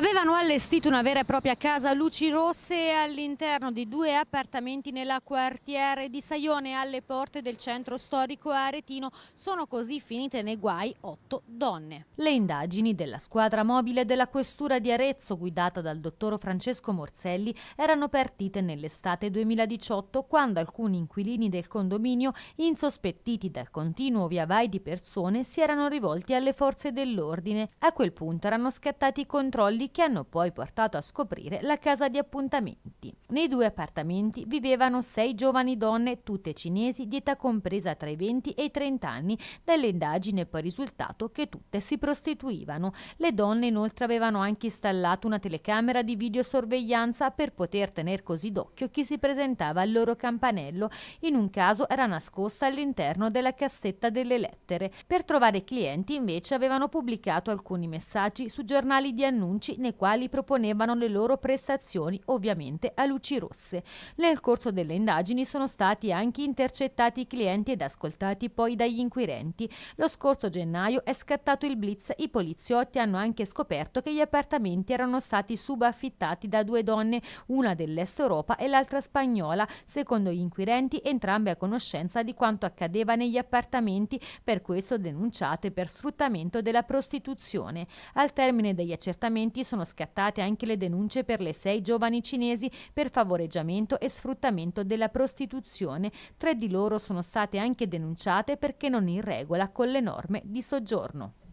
Avevano allestito una vera e propria casa a luci rosse all'interno di due appartamenti nella quartiere di Saione alle porte del centro storico aretino. Sono così finite nei guai otto donne. Le indagini della squadra mobile della questura di Arezzo guidata dal dottor Francesco Morselli erano partite nell'estate 2018 quando alcuni inquilini del condominio insospettiti dal continuo via vai di persone si erano rivolti alle forze dell'ordine. A quel punto erano scattati i controlli che hanno poi portato a scoprire la casa di appuntamenti. Nei due appartamenti vivevano sei giovani donne, tutte cinesi, di età compresa tra i 20 e i 30 anni. Dalle indagini è poi risultato che tutte si prostituivano. Le donne inoltre avevano anche installato una telecamera di videosorveglianza per poter tenere così d'occhio chi si presentava al loro campanello. In un caso era nascosta all'interno della cassetta delle lettere. Per trovare clienti invece avevano pubblicato alcuni messaggi su giornali di annunci nei quali proponevano le loro prestazioni, ovviamente a luci rosse. Nel corso delle indagini sono stati anche intercettati i clienti ed ascoltati poi dagli inquirenti. Lo scorso gennaio è scattato il blitz, i poliziotti hanno anche scoperto che gli appartamenti erano stati subaffittati da due donne, una dell'est Europa e l'altra spagnola. Secondo gli inquirenti, entrambe a conoscenza di quanto accadeva negli appartamenti, per questo denunciate per sfruttamento della prostituzione. Al termine degli accertamenti sono scattate anche le denunce per le sei giovani cinesi per favoreggiamento e sfruttamento della prostituzione. Tre di loro sono state anche denunciate perché non in regola con le norme di soggiorno.